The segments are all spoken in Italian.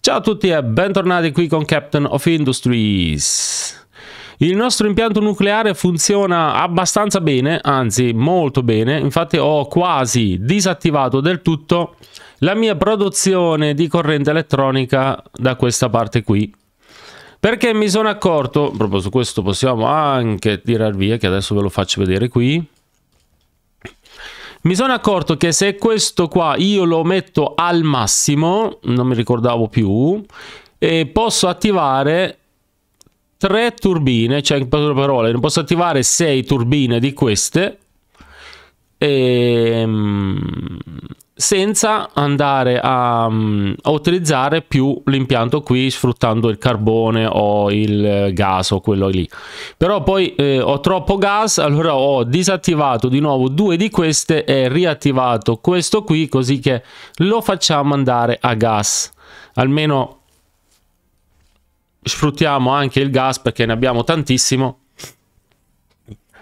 Ciao a tutti e bentornati qui con Captain of Industries. Il nostro impianto nucleare funziona abbastanza bene, anzi molto bene, infatti ho quasi disattivato del tutto la mia produzione di corrente elettronica da questa parte qui. Perché mi sono accorto, proprio su questo possiamo anche tirar via, che adesso ve lo faccio vedere qui. Mi sono accorto che se questo qua io lo metto al massimo, non mi ricordavo più, e posso attivare 3 turbine, cioè in poche parole, ne posso attivare 6 turbine di queste e, ehm, senza andare a, mm, a utilizzare più l'impianto qui sfruttando il carbone o il eh, gas o quello lì però poi eh, ho troppo gas allora ho disattivato di nuovo due di queste e riattivato questo qui così che lo facciamo andare a gas almeno sfruttiamo anche il gas perché ne abbiamo tantissimo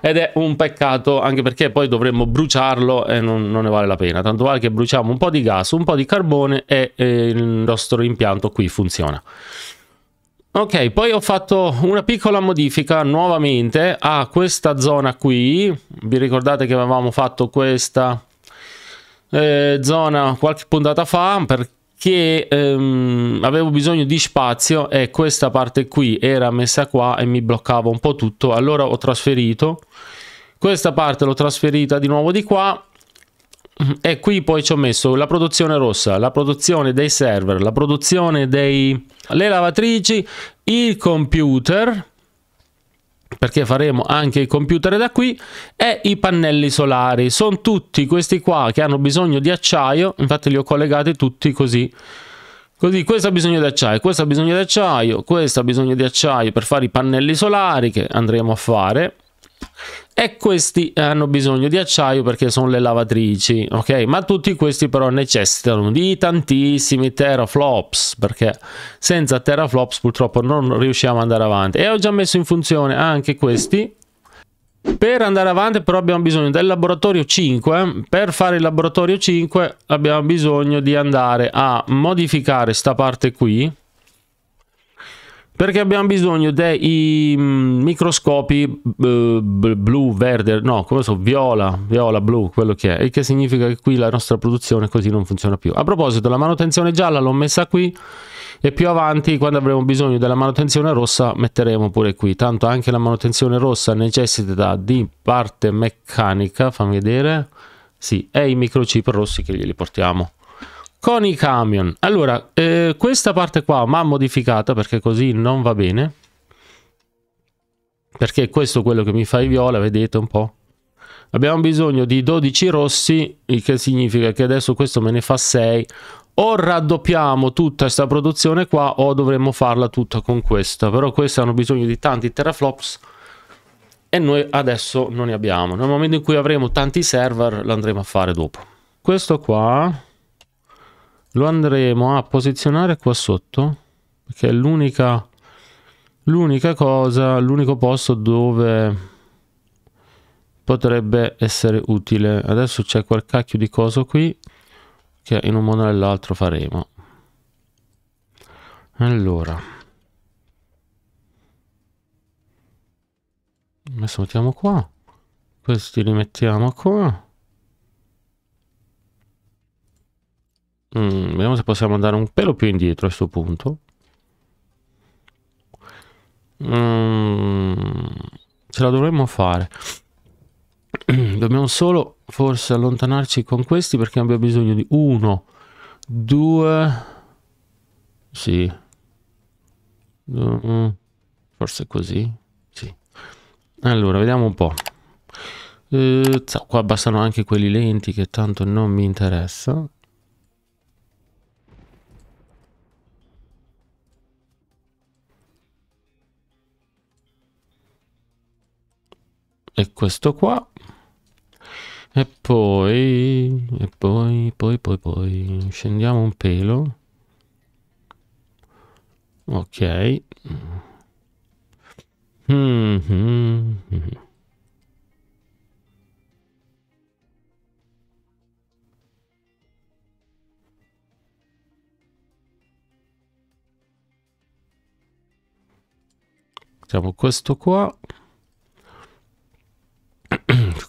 ed è un peccato anche perché poi dovremmo bruciarlo e non, non, ne vale la pena tanto vale che bruciamo un po' di gas un po' di carbone e, e il nostro impianto qui funziona ok poi ho fatto una piccola modifica nuovamente a questa zona qui vi ricordate che avevamo fatto questa eh, zona qualche puntata fa perché che ehm, avevo bisogno di spazio e questa parte qui era messa qua e mi bloccava un po' tutto allora ho trasferito questa parte l'ho trasferita di nuovo di qua e qui poi ci ho messo la produzione rossa, la produzione dei server, la produzione delle lavatrici, il computer perché faremo anche i computer da qui, e i pannelli solari. Sono tutti questi qua che hanno bisogno di acciaio, infatti li ho collegati tutti così. Così, questo ha bisogno di acciaio, questo ha bisogno di acciaio, questo ha bisogno di acciaio per fare i pannelli solari che andremo a fare e questi hanno bisogno di acciaio perché sono le lavatrici, ok? Ma tutti questi però necessitano di tantissimi teraflops perché senza teraflops purtroppo non riusciamo ad andare avanti. E ho già messo in funzione anche questi. Per andare avanti però abbiamo bisogno del laboratorio 5, per fare il laboratorio 5 abbiamo bisogno di andare a modificare questa parte qui, perché abbiamo bisogno dei mm, microscopi eh, blu, verde, no, come so, viola, viola, blu, quello che è, il che significa che qui la nostra produzione così non funziona più. A proposito, la manutenzione gialla l'ho messa qui e più avanti, quando avremo bisogno della manutenzione rossa, metteremo pure qui. Tanto anche la manutenzione rossa necessita di parte meccanica, fammi vedere, sì, e i microchip rossi che glieli portiamo con i camion. Allora, eh, questa parte qua ma modificata perché così non va bene. Perché questo è quello che mi fa i viola, vedete un po'. Abbiamo bisogno di 12 rossi, il che significa che adesso questo me ne fa 6. O raddoppiamo tutta questa produzione qua o dovremmo farla tutta con questa. Però queste hanno bisogno di tanti teraflops e noi adesso non ne abbiamo. Nel momento in cui avremo tanti server l'andremo a fare dopo. Questo qua lo andremo a posizionare qua sotto perché è l'unica l'unica cosa l'unico posto dove potrebbe essere utile adesso c'è quel cacchio di coso qui che in un modo o nell'altro faremo allora adesso mettiamo qua questi li mettiamo qua Mm, vediamo se possiamo andare un pelo più indietro a questo punto. Mm, ce la dovremmo fare. Dobbiamo solo forse allontanarci con questi perché abbiamo bisogno di uno, due... Sì. Mm, forse così. Sì. Allora, vediamo un po'. Eh, qua bastano anche quelli lenti che tanto non mi interessa. e questo qua e poi e poi poi poi poi scendiamo un pelo ok mm -hmm. questo qua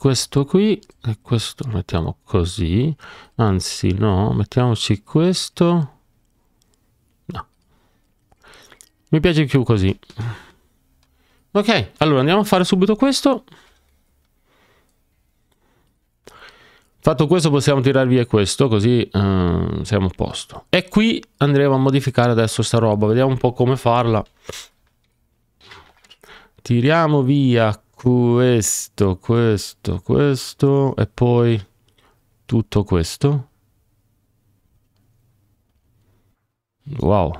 questo qui e questo mettiamo così anzi no mettiamoci questo no mi piace più così ok allora andiamo a fare subito questo Fatto questo possiamo tirar via questo così um, siamo a posto. E qui andremo a modificare adesso sta roba, vediamo un po' come farla. Tiriamo via questo, questo, questo e poi tutto questo. Wow.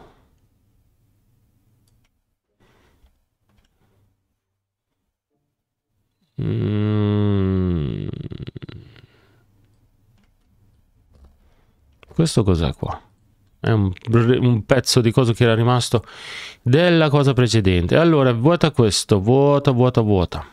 Mm. Questo cos'è qua? È un, un, pezzo di cosa che era rimasto della cosa precedente. Allora, vuota questo, vuota, vuota, vuota.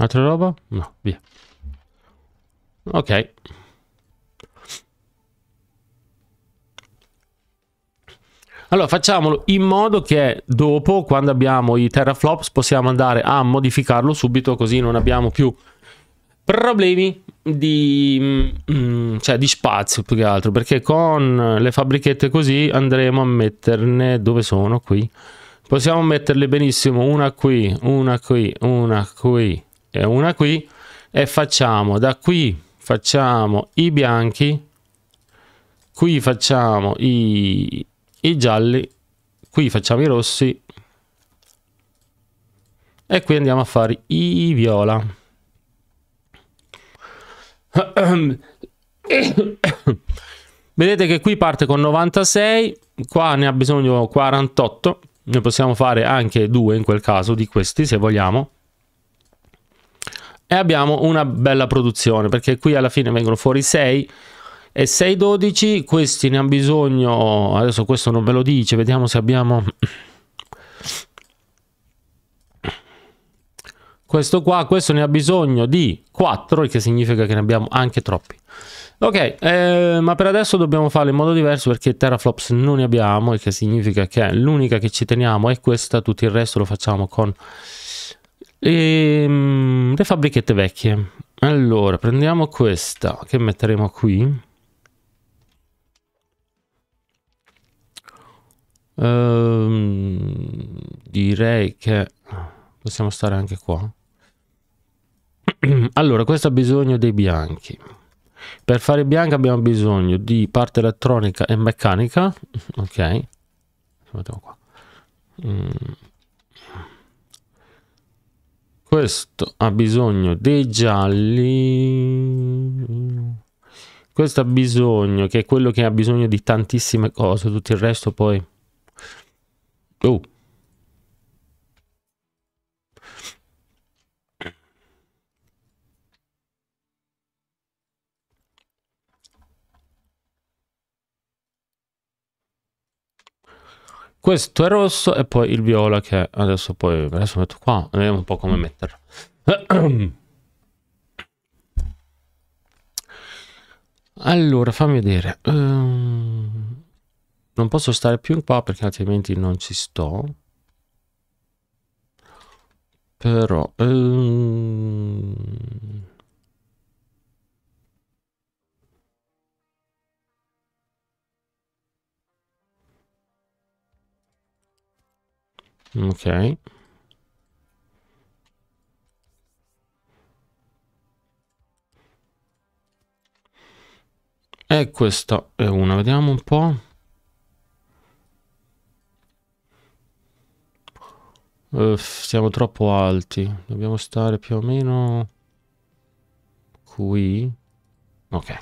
Altra roba? No, via. Ok. Allora facciamolo in modo che dopo, quando abbiamo i teraflops, possiamo andare a modificarlo subito così non abbiamo più problemi di, mm, cioè di spazio più che altro, perché con le fabbrichette così andremo a metterne, dove sono qui? Possiamo metterle benissimo una qui, una qui, una qui, e una qui e facciamo da qui facciamo i bianchi qui facciamo i, i gialli qui facciamo i rossi e qui andiamo a fare i viola vedete che qui parte con 96 qua ne ha bisogno 48 ne possiamo fare anche due in quel caso di questi se vogliamo e abbiamo una bella produzione perché qui alla fine vengono fuori 6 e 6 12 questi ne hanno bisogno adesso questo non ve lo dice vediamo se abbiamo questo qua questo ne ha bisogno di 4 il che significa che ne abbiamo anche troppi ok eh, ma per adesso dobbiamo farlo in modo diverso perché teraflops non ne abbiamo il che significa che l'unica che ci teniamo è questa tutto il resto lo facciamo con e, um, le fabbrichette vecchie. Allora, prendiamo questa che metteremo qui. Um, direi che possiamo stare anche qua. allora, questo ha bisogno dei bianchi. Per fare bianca abbiamo bisogno di parte elettronica e meccanica. Ok. Mettiamo qua. Mm questo ha bisogno dei gialli questo ha bisogno che è quello che ha bisogno di tantissime cose tutto il resto poi oh questo è rosso e poi il viola che adesso poi adesso metto qua vediamo un po' come metterlo allora fammi vedere ehm, non posso stare più qua perché altrimenti non ci sto però um, Ok. E questa è una, vediamo un po'. Uff, siamo troppo alti, dobbiamo stare più o meno qui. Ok.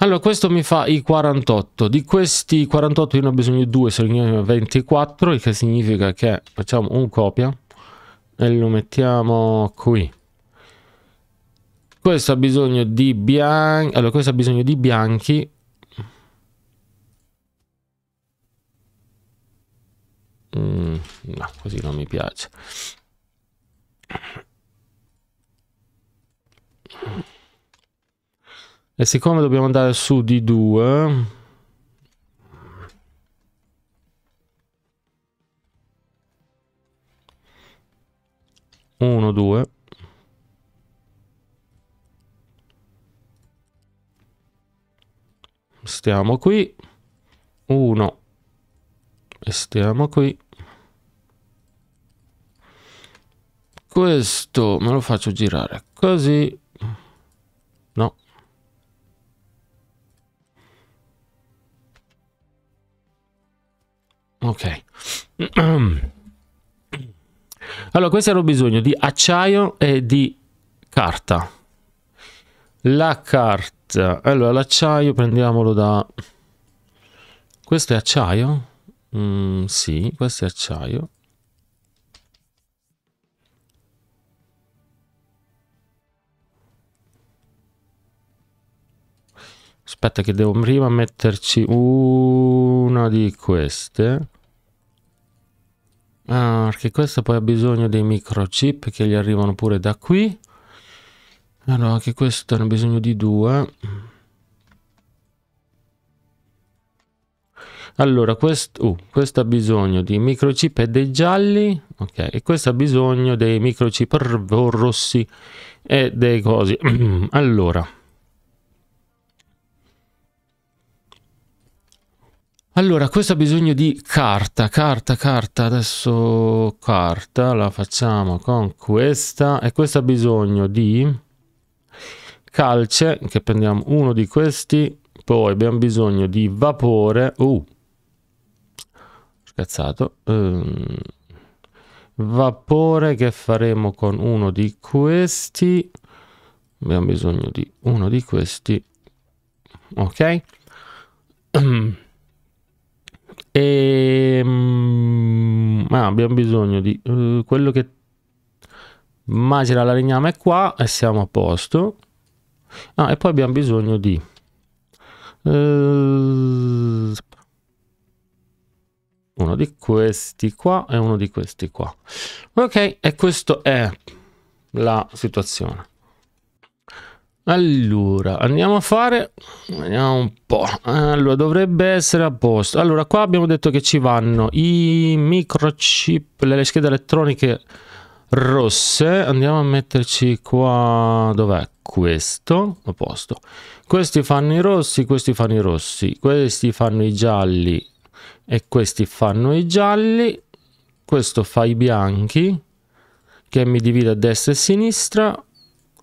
Allora, questo mi fa i 48. Di questi 48 io ne ho bisogno di 2, se ne ho 24, il che significa che facciamo un copia e lo mettiamo qui. Questo ha bisogno di bianchi. Allora, questo ha bisogno di bianchi. Mm, no, così non mi piace. E siccome dobbiamo andare su di 2... Uno, due. Stiamo qui. Uno. E stiamo qui. Questo me lo faccio girare così ok. Allora, questo era bisogno di acciaio e di carta. La carta. Allora, l'acciaio prendiamolo da... Questo è acciaio? Mm, sì, questo è acciaio. Aspetta che devo prima metterci una di queste. Ah, perché questa poi ha bisogno dei microchip che gli arrivano pure da qui. Allora, anche questo ne ha bisogno di due. Allora, quest uh, questo ha bisogno di microchip e dei gialli, ok, e questo ha bisogno dei microchip rossi e dei cosi. allora, Allora, questo ha bisogno di carta, carta, carta, adesso carta, la facciamo con questa e questo ha bisogno di calce, che prendiamo uno di questi, poi abbiamo bisogno di vapore, uh, scherzato, um, ehm, vapore che faremo con uno di questi, abbiamo bisogno di uno di questi, ok? E mm, ah, abbiamo bisogno di uh, quello che Magera la legname qua e siamo a posto. Ah, e poi abbiamo bisogno di uh, uno di questi qua e uno di questi qua. Ok, e questa è la situazione. Allora, andiamo a fare, vediamo un po', allora dovrebbe essere a posto. Allora, qua abbiamo detto che ci vanno i microchip, le schede elettroniche rosse, andiamo a metterci qua, dov'è questo? A posto. Questi fanno i rossi, questi fanno i rossi, questi fanno i gialli e questi fanno i gialli, questo fa i bianchi, che mi divide a destra e a sinistra,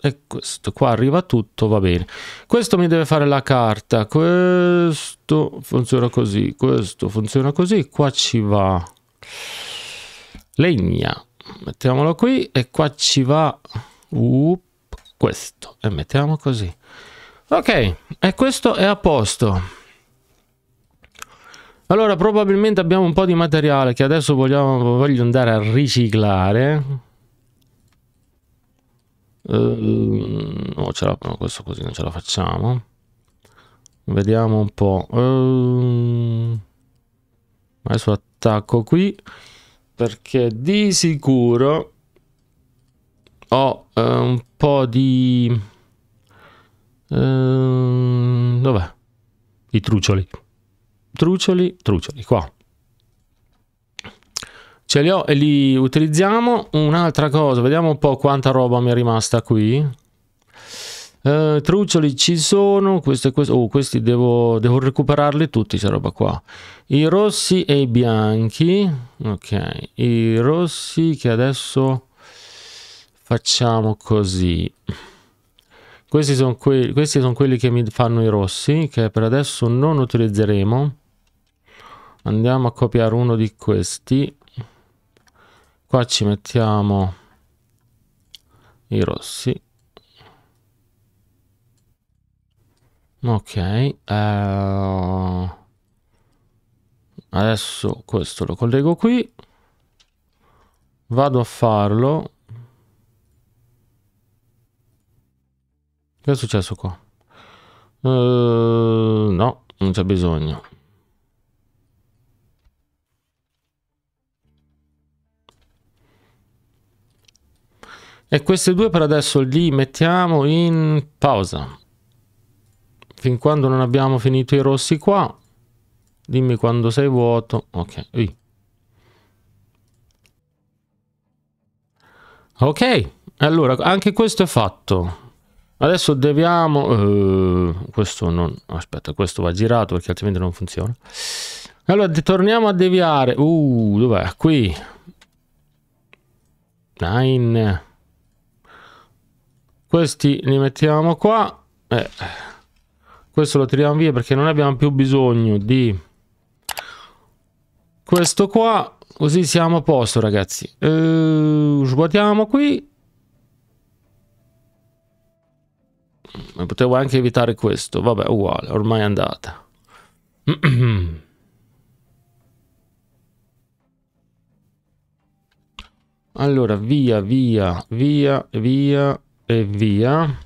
e questo qua arriva tutto va bene questo mi deve fare la carta questo funziona così questo funziona così qua ci va legna mettiamolo qui e qua ci va up, questo e mettiamo così ok e questo è a posto allora probabilmente abbiamo un po' di materiale che adesso vogliamo, voglio andare a riciclare Uh, no, la, no, questo così non ce la facciamo. Vediamo un po'. Uh, adesso attacco qui perché di sicuro ho uh, un po' di... dov'è? I trucioli. Trucioli, trucioli, qua ce li ho e li utilizziamo. Un'altra cosa, vediamo un po' quanta roba mi è rimasta qui. Uh, truccioli ci sono, questo e questo. Oh, questi devo, devo recuperarli tutti, questa roba qua. I rossi e i bianchi. Ok, i rossi che adesso facciamo così. Questi sono, que questi sono quelli che mi fanno i rossi, che per adesso non utilizzeremo. Andiamo a copiare uno di questi qua ci mettiamo i rossi ok uh, adesso questo lo collego qui vado a farlo che è successo qua uh, no non c'è bisogno E queste due per adesso li mettiamo in pausa. Fin quando non abbiamo finito i rossi qua. Dimmi quando sei vuoto. Ok. Ui. Ok, allora anche questo è fatto. Adesso deviamo... Uh, questo non... Aspetta, questo va girato perché altrimenti non funziona. Allora, torniamo a deviare. Uh, dov'è? Qui. Nine questi li mettiamo qua eh, questo lo tiriamo via perché non abbiamo più bisogno di questo qua così siamo a posto ragazzi eh, svuotiamo qui potevo anche evitare questo vabbè uguale ormai è andata allora via via via via e via.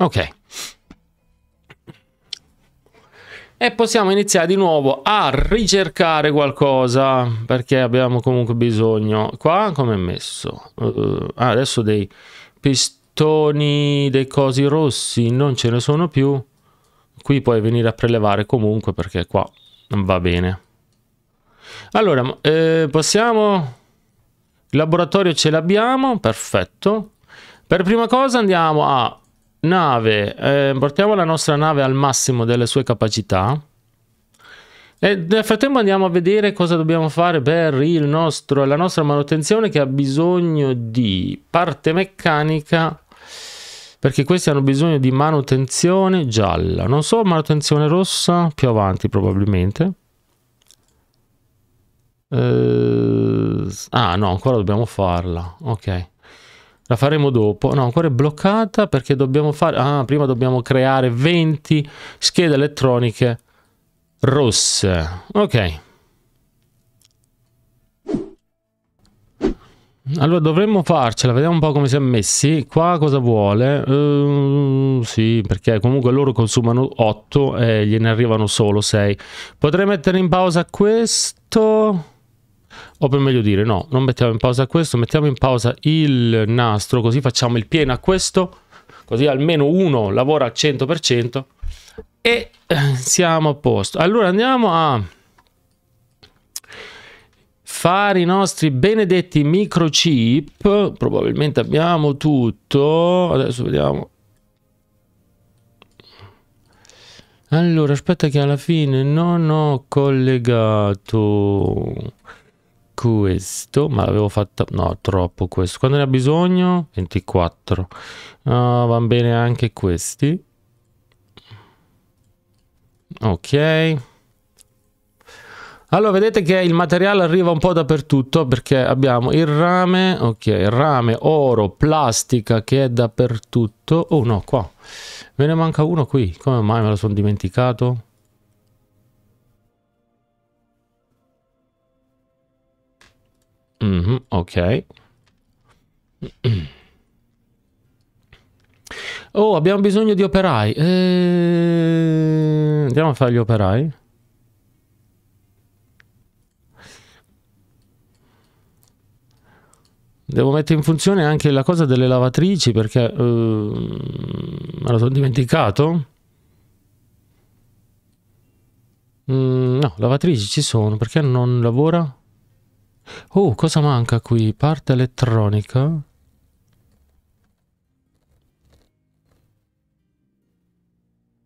Ok. E possiamo iniziare di nuovo a ricercare qualcosa, perché abbiamo comunque bisogno. Qua come è messo? Uh, adesso dei pistoni, dei cosi rossi, non ce ne sono più qui puoi venire a prelevare comunque perché qua va bene. Allora, eh, possiamo... Il laboratorio ce l'abbiamo, perfetto. Per prima cosa andiamo a nave, eh, portiamo la nostra nave al massimo delle sue capacità. E nel frattempo andiamo a vedere cosa dobbiamo fare per nostro, la nostra manutenzione che ha bisogno di parte meccanica perché questi hanno bisogno di manutenzione gialla. Non so, manutenzione rossa più avanti probabilmente. Eh, ah no, ancora dobbiamo farla. Ok. La faremo dopo. No, ancora è bloccata perché dobbiamo fare... Ah, prima dobbiamo creare 20 schede elettroniche rosse. Ok. Allora dovremmo farcela, vediamo un po' come si è messi. Qua cosa vuole? Uh, sì, perché comunque loro consumano 8 e gliene arrivano solo 6. Potrei mettere in pausa questo? O per meglio dire, no, non mettiamo in pausa questo, mettiamo in pausa il nastro, così facciamo il pieno a questo, così almeno uno lavora al 100% e eh, siamo a posto. Allora andiamo a fare i nostri benedetti microchip. Probabilmente abbiamo tutto. Adesso vediamo. Allora, aspetta che alla fine non ho collegato questo, ma l'avevo fatta... No, troppo questo. Quando ne ha bisogno? 24. Uh, va bene anche questi. Ok. Allora, vedete che il materiale arriva un po' dappertutto perché abbiamo il rame, ok, rame, oro, plastica che è dappertutto. Oh no, qua. Me ne manca uno qui. Come mai me lo sono dimenticato? Mm -hmm, ok. Oh, abbiamo bisogno di operai. E... Eh, andiamo a fare gli operai. Devo mettere in funzione anche la cosa delle lavatrici perché eh, me lo sono dimenticato. Mm, no, lavatrici ci sono, perché non lavora? Oh, cosa manca qui? Parte elettronica.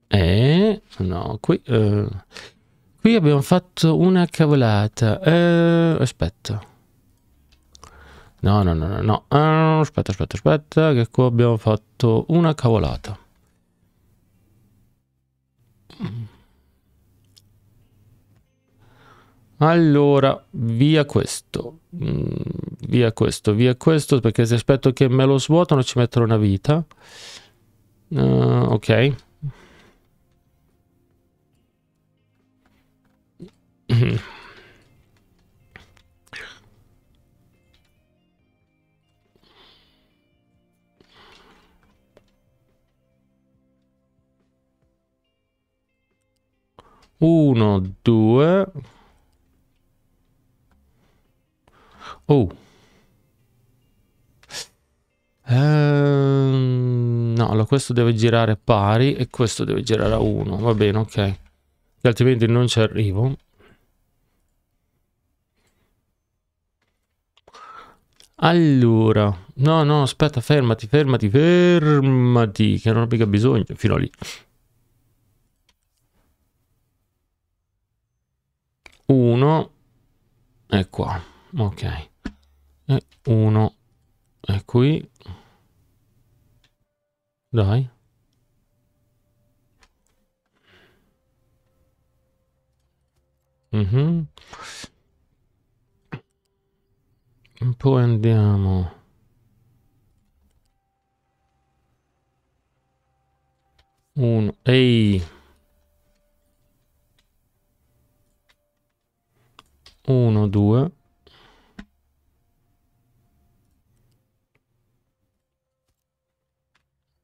E... Eh, no, qui... Eh, qui abbiamo fatto una cavolata. Eh, aspetta. No, no, no, no, no. Ah, aspetta, aspetta, aspetta, che qua abbiamo fatto una cavolata. Allora, via questo, mm, via questo, via questo, perché se aspetto che me lo svuotano ci metterò una vita. Uh, ok. 1, 2. Oh. Ehm, no, allora questo deve girare pari e questo deve girare a 1. Va bene, ok. Altrimenti non ci arrivo. Allora, no, no, aspetta, fermati, fermati, fermati, che non ho mica bisogno, fino a lì. 1 è qua, ok, e 1 è qui, dai. Mm -hmm. Poi andiamo. Uno. Ehi. 1, 2.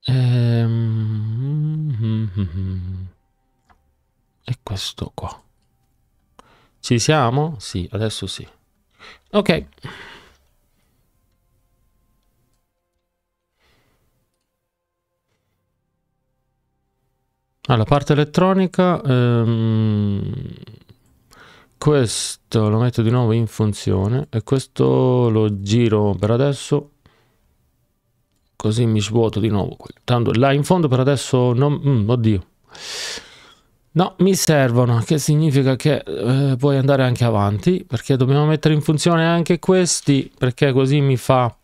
Ehm, e questo qua. Ci siamo? Sì, adesso sì. Ok. Alla parte elettronica... Um questo lo metto di nuovo in funzione e questo lo giro per adesso così mi svuoto di nuovo tanto là in fondo per adesso non mm, oddio no mi servono che significa che eh, puoi andare anche avanti perché dobbiamo mettere in funzione anche questi perché così mi fa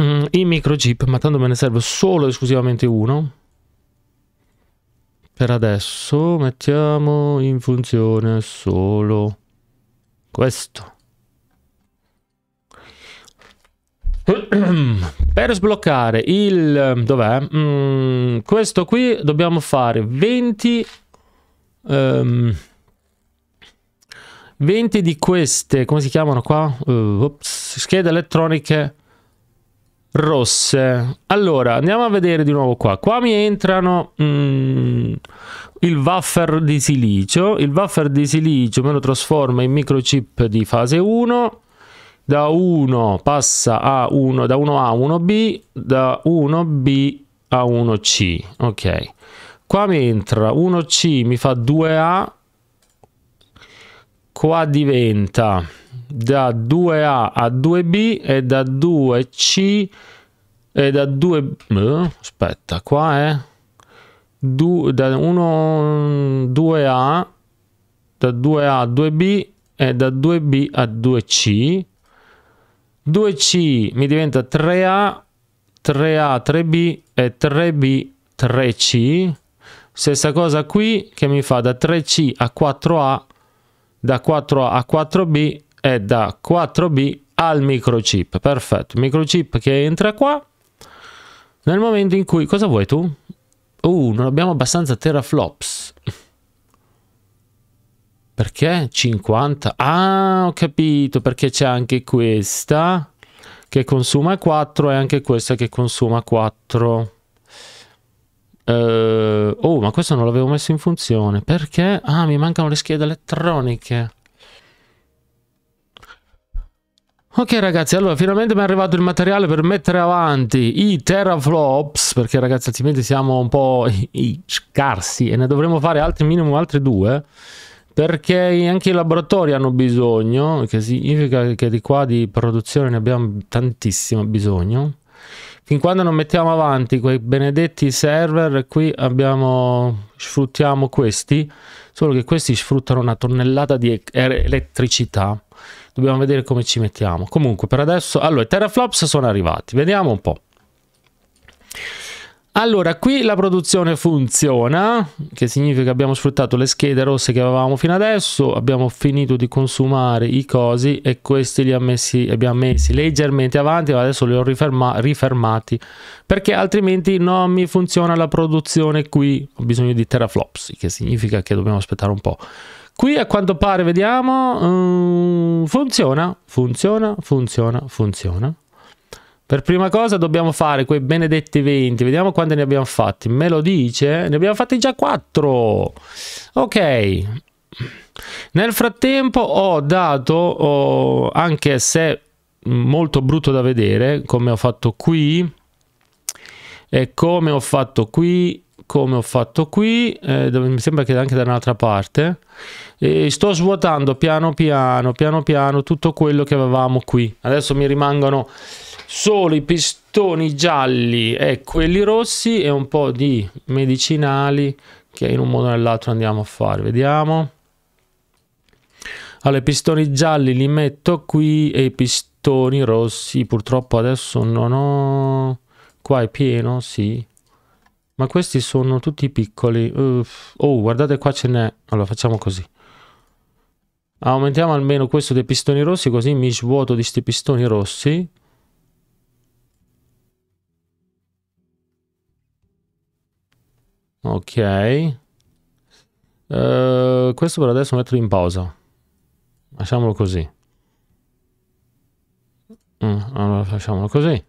mm, i microchip ma tanto me ne serve solo esclusivamente uno per adesso mettiamo in funzione solo questo. per sbloccare il... dov'è? Mm, questo qui dobbiamo fare 20... Um, 20 di queste, come si chiamano qua? Uh, ops, schede elettroniche rosse. Allora, andiamo a vedere di nuovo qua. Qua mi entrano mm, il buffer di silicio. Il buffer di silicio me lo trasforma in microchip di fase 1. Da 1 passa a 1, da 1A a 1C. Ok. Qua mi entra 1C, mi fa 2A. Qua diventa da 2A a 2B e da 2C e da 2... Eh, aspetta, qua è... Du, da 1, 2A, da 2A a 2B e da 2B a 2C. 2C mi diventa 3A, 3A, 3B e 3B, 3C. Stessa cosa qui che mi fa da 3C a 4A, da 4A a 4B è da 4B al microchip. Perfetto, microchip che entra qua nel momento in cui... Cosa vuoi tu? Uh, non abbiamo abbastanza teraflops. Perché? 50? Ah, ho capito, perché c'è anche questa che consuma 4 e anche questa che consuma 4. Uh, eh, oh, ma questo non l'avevo messo in funzione. Perché? Ah, mi mancano le schede elettroniche. Ok ragazzi, allora finalmente mi è arrivato il materiale per mettere avanti i teraflops, perché ragazzi altrimenti siamo un po' scarsi e ne dovremmo fare altri minimo altri due, perché anche i laboratori hanno bisogno, che significa che di qua di produzione ne abbiamo tantissimo bisogno. Fin quando non mettiamo avanti quei benedetti server, qui abbiamo, sfruttiamo questi, solo che questi sfruttano una tonnellata di elettricità Dobbiamo vedere come ci mettiamo. Comunque, per adesso... Allora, i teraflops sono arrivati. Vediamo un po'. Allora, qui la produzione funziona, che significa che abbiamo sfruttato le schede rosse che avevamo fino adesso, abbiamo finito di consumare i cosi e questi li messi, abbiamo messi leggermente avanti, ma adesso li ho riferma, rifermati, perché altrimenti non mi funziona la produzione qui, ho bisogno di teraflops, che significa che dobbiamo aspettare un po'. Qui a quanto pare, vediamo, eh, funziona, funziona, funziona, funziona. Per prima cosa dobbiamo fare quei benedetti 20, vediamo quanti ne abbiamo fatti. Me lo dice, ne abbiamo fatti già 4. Ok. Nel frattempo ho dato, oh, anche se molto brutto da vedere, come ho fatto qui, e come ho fatto qui, come ho fatto qui, eh, dove mi sembra che anche da un'altra parte, e sto svuotando piano piano, piano piano tutto quello che avevamo qui. Adesso mi rimangono solo i pistoni gialli e quelli rossi e un po' di medicinali che in un modo o nell'altro andiamo a fare. Vediamo. Allora, i pistoni gialli li metto qui e i pistoni rossi purtroppo adesso non ho... Qua è pieno, sì. Ma questi sono tutti piccoli. Uff. Oh, guardate qua ce n'è. Allora, facciamo così. Aumentiamo almeno questo dei pistoni rossi, così mi svuoto di sti pistoni rossi. Ok. Uh, questo per adesso metto in pausa. Lasciamolo così. Mm, allora facciamolo così.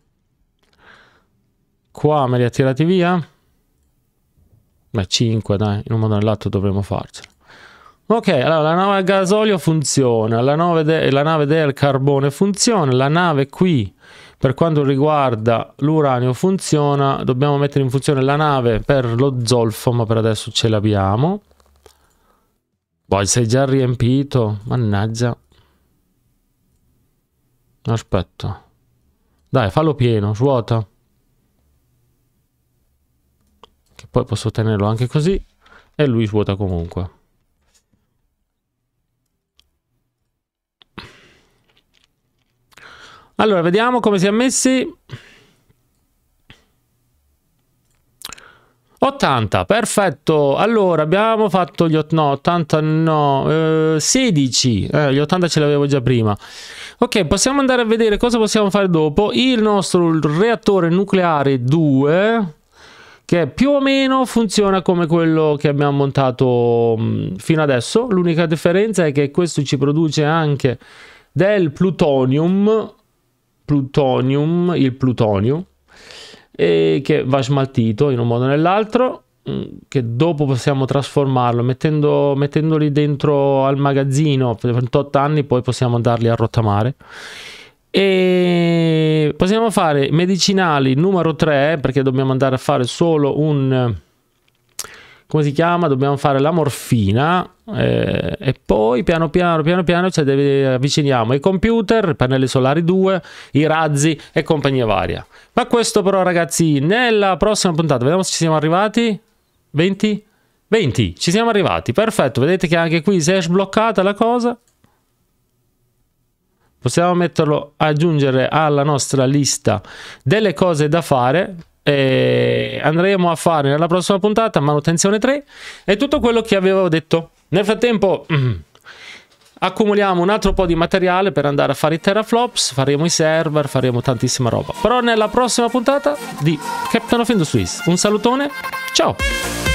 Qua me li ha tirati via. Beh, 5 dai, in un modo o nell'altro dovremmo farcela. Ok, allora la nave a gasolio funziona, la nave, de- la nave del carbone funziona, la nave qui per quanto riguarda l'uranio funziona, dobbiamo mettere in funzione la nave per lo zolfo, ma per adesso ce l'abbiamo. Poi sei già riempito, mannaggia. Aspetta. Dai, fallo pieno, svuota. Poi posso tenerlo anche così e lui svuota comunque. Allora, vediamo come si è messi. 80, perfetto. Allora, abbiamo fatto gli no, 80, no, eh, 16. Eh, gli 80 ce l'avevo già prima. Ok, possiamo andare a vedere cosa possiamo fare dopo. Il nostro reattore nucleare 2 che più o meno funziona come quello che abbiamo montato mm, fino adesso. L'unica differenza è che questo ci produce anche del plutonium, plutonium, il plutonio, che va smaltito in un modo o nell'altro, mm, che dopo possiamo trasformarlo mettendo, mettendoli dentro al magazzino per 28 anni, poi possiamo andarli a rottamare. E possiamo fare medicinali numero 3 perché dobbiamo andare a fare solo un... Come si chiama? Dobbiamo fare la morfina eh, e poi piano piano piano piano ci cioè, avviciniamo ai computer, i pannelli solari 2, i razzi e compagnia varia. Ma questo però ragazzi nella prossima puntata, vediamo se ci siamo arrivati. 20? 20, ci siamo arrivati, perfetto, vedete che anche qui si è sbloccata la cosa possiamo metterlo, aggiungere alla nostra lista delle cose da fare e andremo a fare nella prossima puntata manutenzione 3 e tutto quello che avevo detto. Nel frattempo accumuliamo un altro po' di materiale per andare a fare i teraflops, faremo i server, faremo tantissima roba. Però nella prossima puntata di Captain of Industries. Un salutone, ciao!